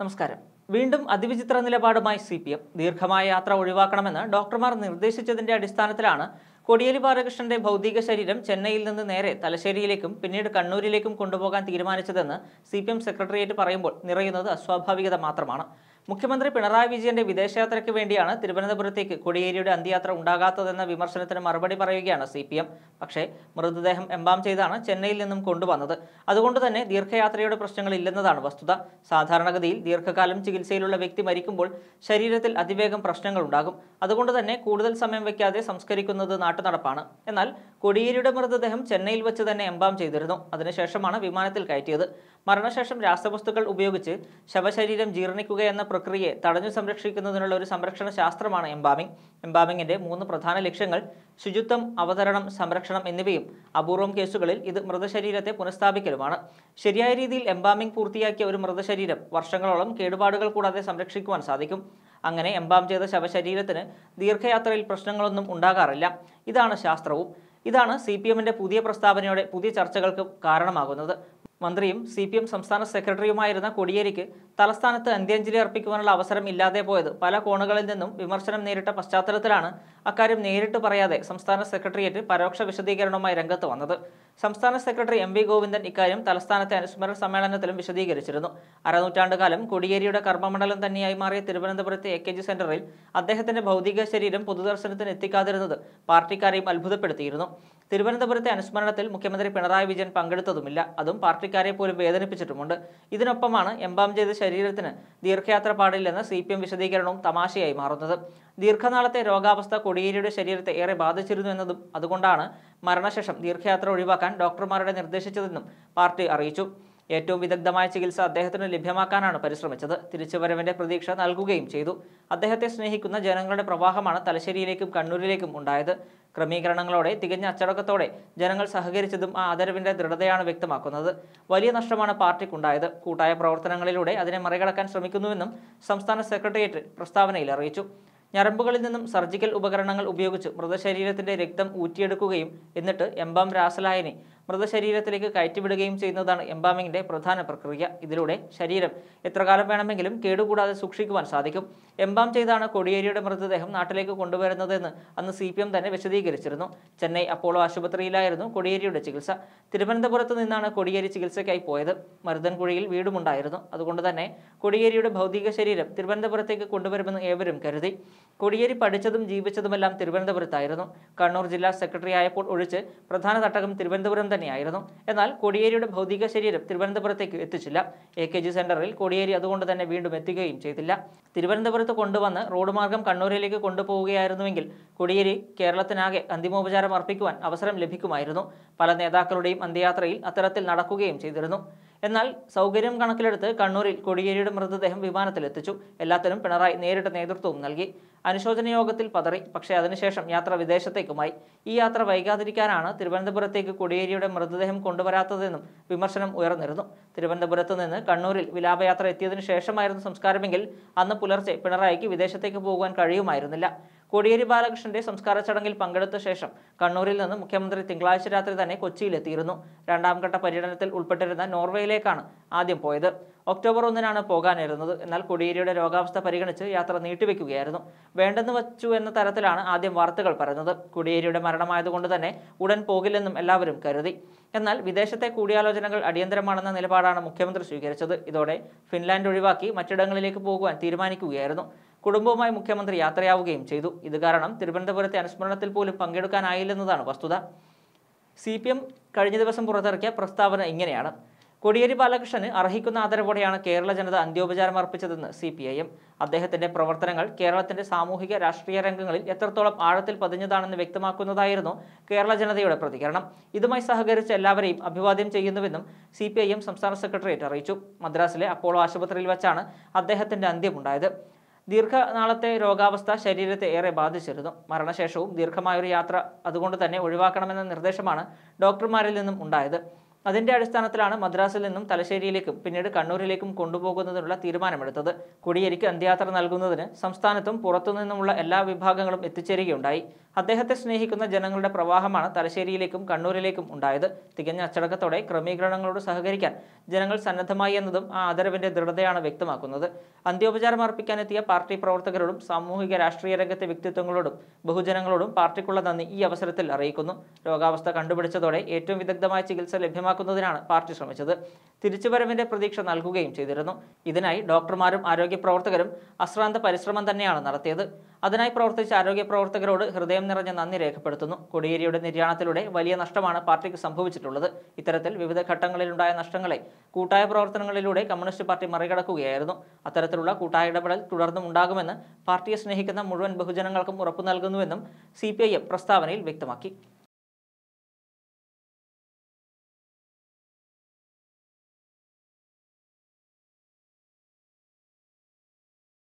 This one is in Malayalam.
നമസ്കാരം വീണ്ടും അതിവിചിത്ര നിലപാടുമായി സി പി എം ദീർഘമായ യാത്ര ഒഴിവാക്കണമെന്ന് ഡോക്ടർമാർ നിർദ്ദേശിച്ചതിന്റെ അടിസ്ഥാനത്തിലാണ് കൊടിയേരി ബാലകൃഷ്ണന്റെ ഭൗതിക ശരീരം ചെന്നൈയിൽ നിന്ന് നേരെ തലശ്ശേരിയിലേക്കും പിന്നീട് കണ്ണൂരിലേക്കും കൊണ്ടുപോകാൻ തീരുമാനിച്ചതെന്ന് സി സെക്രട്ടേറിയറ്റ് പറയുമ്പോൾ നിറയുന്നത് അസ്വാഭാവികത മാത്രമാണ് മുഖ്യമന്ത്രി പിണറായി വിജയന്റെ വിദേശയാത്രയ്ക്ക് വേണ്ടിയാണ് തിരുവനന്തപുരത്തേക്ക് കൊടിയേരിയുടെ അന്ത്യയാത്ര ഉണ്ടാകാത്തതെന്ന വിമർശനത്തിന് മറുപടി പറയുകയാണ് സി പി എം പക്ഷേ മൃതദേഹം എംബാം ചെയ്താണ് ചെന്നൈയിൽ നിന്നും കൊണ്ടുവന്നത് അതുകൊണ്ട് തന്നെ ദീർഘയാത്രയുടെ പ്രശ്നങ്ങൾ ഇല്ലെന്നതാണ് വസ്തുത സാധാരണഗതിയിൽ ദീർഘകാലം ചികിത്സയിലുള്ള വ്യക്തി മരിക്കുമ്പോൾ ശരീരത്തിൽ അതിവേഗം പ്രശ്നങ്ങൾ ഉണ്ടാകും അതുകൊണ്ട് തന്നെ കൂടുതൽ സമയം വയ്ക്കാതെ സംസ്കരിക്കുന്നത് നാട്ടുനടപ്പാണ് എന്നാൽ കൊടിയേരിയുടെ മൃതദേഹം ചെന്നൈയിൽ വെച്ച് തന്നെ എംബാം ചെയ്തിരുന്നു അതിനുശേഷമാണ് വിമാനത്തിൽ കയറ്റിയത് മരണശേഷം രാസവസ്തുക്കൾ ഉപയോഗിച്ച് ശവശരീരം ജീർണിക്കുകയെന്ന പ്രക്രിയയെ തടഞ്ഞു സംരക്ഷിക്കുന്നതിനുള്ള ഒരു സംരക്ഷണ ശാസ്ത്രമാണ് എംബാമിംഗ് എംബാമിംഗിന്റെ മൂന്ന് പ്രധാന ലക്ഷ്യങ്ങൾ ശുചിത്വം അവതരണം സംരക്ഷണം എന്നിവയും അപൂർവം കേസുകളിൽ ഇത് മൃതശരീരത്തെ പുനഃസ്ഥാപിക്കലുമാണ് ശരിയായ രീതിയിൽ എംബാമിംഗ് പൂർത്തിയാക്കിയ ഒരു മൃതശരീരം വർഷങ്ങളോളം കേടുപാടുകൾ കൂടാതെ സംരക്ഷിക്കുവാൻ സാധിക്കും അങ്ങനെ എംബാം ചെയ്ത ശവശരീരത്തിന് ദീർഘയാത്രയിൽ പ്രശ്നങ്ങളൊന്നും ഉണ്ടാകാറില്ല ഇതാണ് ശാസ്ത്രവും ഇതാണ് സി പി എമ്മിൻ്റെ പുതിയ പ്രസ്താവനയോടെ പുതിയ ചർച്ചകൾക്ക് കാരണമാകുന്നത് മന്ത്രിയും സി പി എം സംസ്ഥാന സെക്രട്ടറിയുമായിരുന്ന കോടിയേരിക്ക് തലസ്ഥാനത്ത് അന്ത്യാഞ്ജലി അർപ്പിക്കുവാനുള്ള അവസരം ഇല്ലാതെ പോയത് പല കോണുകളിൽ നിന്നും വിമർശനം നേരിട്ട പശ്ചാത്തലത്തിലാണ് അക്കാര്യം നേരിട്ട് പറയാതെ സംസ്ഥാന സെക്രട്ടേറിയറ്റ് പരോക്ഷ വിശദീകരണവുമായി രംഗത്ത് വന്നത് സംസ്ഥാന സെക്രട്ടറി എം വി ഗോവിന്ദൻ ഇക്കാര്യം തലസ്ഥാനത്തെ അനുസ്മരണ സമ്മേളനത്തിലും വിശദീകരിച്ചിരുന്നു അരനൂറ്റാണ്ടുകാലം കൊടിയേരിയുടെ കർമ്മമണ്ഡലം തന്നെയായി മാറിയ തിരുവനന്തപുരത്തെ എ കെ ജി സെന്ററിൽ അദ്ദേഹത്തിന്റെ ഭൗതിക ശരീരം പൊതുദർശനത്തിന് എത്തിക്കാതിരുന്നത് പാർട്ടിക്കാരെയും അത്ഭുതപ്പെടുത്തിയിരുന്നു തിരുവനന്തപുരത്തെ അനുസ്മരണത്തിൽ മുഖ്യമന്ത്രി പിണറായി വിജയൻ പങ്കെടുത്തതുമില്ല അതും പാർട്ടിക്കാരെ പോലും വേദനിപ്പിച്ചിട്ടുമുണ്ട് ഇതിനൊപ്പമാണ് എംബാം ചെയ്ത ശരീരത്തിന് ദീർഘയാത്ര പാടില്ലെന്ന സി പി എം വിശദീകരണവും തമാശയായി മാറുന്നത് ദീർഘനാളത്തെ രോഗാവസ്ഥ കൊടിയേരിയുടെ ശരീരത്തെ ഏറെ ബാധിച്ചിരുന്നു എന്നതും അതുകൊണ്ടാണ് മരണശേഷം ദീർഘയാത്ര ഒഴിവാക്കാൻ ഡോക്ടർമാരുടെ നിർദ്ദേശിച്ചതെന്നും പാർട്ടി അറിയിച്ചു ഏറ്റവും വിദഗ്ധമായ ചികിത്സ അദ്ദേഹത്തിന് ലഭ്യമാക്കാനാണ് പരിശ്രമിച്ചത് തിരിച്ചുവരവിന്റെ പ്രതീക്ഷ നൽകുകയും ചെയ്തു അദ്ദേഹത്തെ സ്നേഹിക്കുന്ന ജനങ്ങളുടെ പ്രവാഹമാണ് തലശ്ശേരിയിലേക്കും കണ്ണൂരിലേക്കും ഉണ്ടായത് ക്രമീകരണങ്ങളോടെ തികഞ്ഞ അച്ചടക്കത്തോടെ ജനങ്ങൾ സഹകരിച്ചതും ആ ആദരവിന്റെ ദൃഢതയാണ് വ്യക്തമാക്കുന്നത് വലിയ നഷ്ടമാണ് പാർട്ടിക്കുണ്ടായത് കൂട്ടായ പ്രവർത്തനങ്ങളിലൂടെ അതിനെ മറികടക്കാൻ ശ്രമിക്കുന്നുവെന്നും സംസ്ഥാന സെക്രട്ടേറിയറ്റ് പ്രസ്താവനയിൽ അറിയിച്ചു ഞരമ്പുകളിൽ നിന്നും സർജിക്കൽ ഉപകരണങ്ങൾ ഉപയോഗിച്ച് മൃതശരീരത്തിന്റെ രക്തം ഊറ്റിയെടുക്കുകയും എന്നിട്ട് എംബാം രാസലായനി മൃതശരീരത്തിലേക്ക് കയറ്റിവിടുകയും ചെയ്യുന്നതാണ് എംബാമിങ്ങിൻ്റെ പ്രധാന പ്രക്രിയ ഇതിലൂടെ ശരീരം എത്ര കാലം വേണമെങ്കിലും കേടുകൂടാതെ സൂക്ഷിക്കുവാൻ സാധിക്കും എംബാം ചെയ്താണ് കൊടിയേരിയുടെ മൃതദേഹം നാട്ടിലേക്ക് കൊണ്ടുവരുന്നതെന്ന് അന്ന് സി പി എം തന്നെ വിശദീകരിച്ചിരുന്നു ചെന്നൈ അപ്പോളോ ആശുപത്രിയിലായിരുന്നു കൊടിയേരിയുടെ ചികിത്സ തിരുവനന്തപുരത്ത് നിന്നാണ് കൊടിയേരി ചികിത്സയ്ക്കായി പോയത് മരുതൻകുഴിയിൽ വീടുമുണ്ടായിരുന്നു അതുകൊണ്ട് തന്നെ കൊടിയേരിയുടെ ഭൗതിക ശരീരം തിരുവനന്തപുരത്തേക്ക് കൊണ്ടുവരുമെന്ന് ഏവരും കരുതി കൊടിയേരി പഠിച്ചതും ജീവിച്ചതുമെല്ലാം തിരുവനന്തപുരത്തായിരുന്നു കണ്ണൂർ ജില്ലാ സെക്രട്ടറി ആയപ്പോൾ ഒഴിച്ച് പ്രധാന തട്ടകം തിരുവനന്തപുരം തന്നെയായിരുന്നു എന്നാൽ കോടിയേരിയുടെ ഭൗതിക ശരീരം തിരുവനന്തപുരത്തേക്ക് എത്തിച്ചില്ല എ കെ ജി സെന്ററിൽ കോടിയേരി അതുകൊണ്ട് തന്നെ വീണ്ടും എത്തുകയും ചെയ്തില്ല തിരുവനന്തപുരത്ത് കൊണ്ടുവന്ന് റോഡ് മാർഗം കണ്ണൂരിലേക്ക് കൊണ്ടുപോവുകയായിരുന്നുവെങ്കിൽ കോടിയേരി കേരളത്തിനാകെ അന്തിമോപചാരം അർപ്പിക്കുവാൻ അവസരം ലഭിക്കുമായിരുന്നു പല നേതാക്കളുടെയും അന്ത്യയാത്രയിൽ അത്തരത്തിൽ നടക്കുകയും ചെയ്തിരുന്നു എന്നാൽ സൗകര്യം കണക്കിലെടുത്ത് കണ്ണൂരിൽ കൊടിയേരിയുടെ മൃതദേഹം വിമാനത്തിലെത്തിച്ചു എല്ലാത്തിനും പിണറായി നേരിട്ട് നേതൃത്വവും നൽകി അനുശോചന യോഗത്തിൽ പതറി പക്ഷേ അതിനുശേഷം യാത്ര വിദേശത്തേക്കുമായി ഈ യാത്ര വൈകാതിരിക്കാനാണ് തിരുവനന്തപുരത്തേക്ക് കൊടിയേരിയുടെ മൃതദേഹം കൊണ്ടുവരാത്തതെന്നും വിമർശനം ഉയർന്നിരുന്നു തിരുവനന്തപുരത്ത് നിന്ന് കണ്ണൂരിൽ വിലാപയാത്ര എത്തിയതിനു ശേഷമായിരുന്നു സംസ്കാരമെങ്കിൽ അന്ന് പുലർച്ചെ പിണറായിക്ക് വിദേശത്തേക്ക് പോകുവാൻ കഴിയുമായിരുന്നില്ല കോടിയേരി ബാലകൃഷ്ണന്റെ സംസ്കാര ചടങ്ങിൽ പങ്കെടുത്ത ശേഷം കണ്ണൂരിൽ നിന്ന് മുഖ്യമന്ത്രി തിങ്കളാഴ്ച രാത്രി തന്നെ കൊച്ചിയിലെത്തിയിരുന്നു രണ്ടാംഘട്ട പര്യടനത്തിൽ ഉൾപ്പെട്ടിരുന്ന നോർവേയിലേക്കാണ് ആദ്യം പോയത് ഒക്ടോബർ ഒന്നിനാണ് പോകാനിരുന്നത് എന്നാൽ കൊടിയേരിയുടെ രോഗാവസ്ഥ പരിഗണിച്ച് യാത്ര നീട്ടിവെക്കുകയായിരുന്നു വേണ്ടെന്ന് വച്ചു എന്ന തരത്തിലാണ് ആദ്യം വാർത്തകൾ പറഞ്ഞത് കൊടിയേരിയുടെ മരണമായതുകൊണ്ട് തന്നെ ഉടൻ പോകില്ലെന്നും എല്ലാവരും കരുതി എന്നാൽ വിദേശത്തെ കൂടിയാലോചനകൾ അടിയന്തരമാണെന്ന നിലപാടാണ് മുഖ്യമന്ത്രി സ്വീകരിച്ചത് ഇതോടെ ഫിൻലാൻഡ് ഒഴിവാക്കി മറ്റിടങ്ങളിലേക്ക് പോകുവാൻ തീരുമാനിക്കുകയായിരുന്നു കുടുംബവുമായി മുഖ്യമന്ത്രി യാത്രയാവുകയും ചെയ്തു ഇത് കാരണം തിരുവനന്തപുരത്തെ അനുസ്മരണത്തിൽ പോലും പങ്കെടുക്കാനായില്ലെന്നതാണ് വസ്തുത സി കഴിഞ്ഞ ദിവസം പുറത്തിറക്കിയ പ്രസ്താവന ഇങ്ങനെയാണ് കോടിയേരി ബാലകൃഷ്ണന് അർഹിക്കുന്ന ആദരവോടെയാണ് കേരള ജനത അന്ത്യോപചാരം അർപ്പിച്ചതെന്ന് സി പി ഐ എം അദ്ദേഹത്തിന്റെ പ്രവർത്തനങ്ങൾ കേരളത്തിന്റെ സാമൂഹിക രാഷ്ട്രീയ രംഗങ്ങളിൽ എത്രത്തോളം ആഴത്തിൽ പതിഞ്ഞതാണെന്ന് വ്യക്തമാക്കുന്നതായിരുന്നു കേരള ജനതയുടെ പ്രതികരണം ഇതുമായി സഹകരിച്ച എല്ലാവരെയും അഭിവാദ്യം ചെയ്യുന്നുവെന്നും സി പി ഐ എം സംസ്ഥാന സെക്രട്ടേറിയറ്റ് അറിയിച്ചു മദ്രാസിലെ അപ്പോളോ ആശുപത്രിയിൽ വെച്ചാണ് അദ്ദേഹത്തിന്റെ അന്ത്യമുണ്ടായത് ദീർഘനാളത്തെ രോഗാവസ്ഥ ശരീരത്തെ ഏറെ ബാധിച്ചിരുന്നു മരണശേഷവും ദീർഘമായൊരു യാത്ര അതുകൊണ്ട് തന്നെ ഒഴിവാക്കണമെന്ന നിർദ്ദേശമാണ് ഡോക്ടർമാരിൽ നിന്നും ഉണ്ടായത് അതിന്റെ അടിസ്ഥാനത്തിലാണ് മദ്രാസിൽ നിന്നും തലശ്ശേരിയിലേക്കും പിന്നീട് കണ്ണൂരിലേക്കും കൊണ്ടുപോകുന്നതിനുള്ള തീരുമാനമെടുത്തത് കുടിയേരിക്ക് അന്ത്യയാത്ര നൽകുന്നതിന് സംസ്ഥാനത്തും പുറത്തുനിന്നുമുള്ള എല്ലാ വിഭാഗങ്ങളും എത്തിച്ചേരുകയുണ്ടായി അദ്ദേഹത്തെ സ്നേഹിക്കുന്ന ജനങ്ങളുടെ പ്രവാഹമാണ് തലശ്ശേരിയിലേക്കും കണ്ണൂരിലേക്കും ഉണ്ടായത് തികഞ്ഞ അച്ചടക്കത്തോടെ ക്രമീകരണങ്ങളോട് സഹകരിക്കാൻ ജനങ്ങൾ സന്നദ്ധമായി എന്നതും ആ ആദരവിന്റെ ദൃഢതയാണ് വ്യക്തമാക്കുന്നത് അന്ത്യോപചാരം അർപ്പിക്കാനെത്തിയ പാർട്ടി പ്രവർത്തകരോടും സാമൂഹിക രാഷ്ട്രീയ രംഗത്തെ വ്യക്തിത്വങ്ങളോടും ബഹുജനങ്ങളോടും പാർട്ടിക്കുള്ള നന്ദി ഈ അവസരത്തിൽ അറിയിക്കുന്നു രോഗാവസ്ഥ കണ്ടുപിടിച്ചതോടെ ഏറ്റവും വിദഗ്ധമായ ചികിത്സ ലഭ്യമാക്കും ഉറപ്പാക്കുന്നതിനാണ് പാർട്ടി ശ്രമിച്ചത് തിരിച്ചുവരവിന്റെ പ്രതീക്ഷ നൽകുകയും ചെയ്തിരുന്നു ഇതിനായി ഡോക്ടർമാരും ആരോഗ്യ പ്രവർത്തകരും അശ്രാന്ത പരിശ്രമം തന്നെയാണ് നടത്തിയത് അതിനായി പ്രവർത്തിച്ച ആരോഗ്യ പ്രവർത്തകരോട് ഹൃദയം നിറഞ്ഞ നന്ദി രേഖപ്പെടുത്തുന്നു കൊടിയേരിയുടെ നിര്യാണത്തിലൂടെ വലിയ നഷ്ടമാണ് പാർട്ടിക്ക് സംഭവിച്ചിട്ടുള്ളത് ഇത്തരത്തിൽ വിവിധ ഘട്ടങ്ങളിലുണ്ടായ നഷ്ടങ്ങളെ കൂട്ടായ പ്രവർത്തനങ്ങളിലൂടെ കമ്മ്യൂണിസ്റ്റ് പാർട്ടി മറികടക്കുകയായിരുന്നു അത്തരത്തിലുള്ള കൂട്ടായ ഇടപെടൽ തുടർന്നും ഉണ്ടാകുമെന്ന് പാർട്ടിയെ സ്നേഹിക്കുന്ന മുഴുവൻ ബഹുജനങ്ങൾക്കും ഉറപ്പു നൽകുന്നുവെന്നും സി പ്രസ്താവനയിൽ വ്യക്തമാക്കി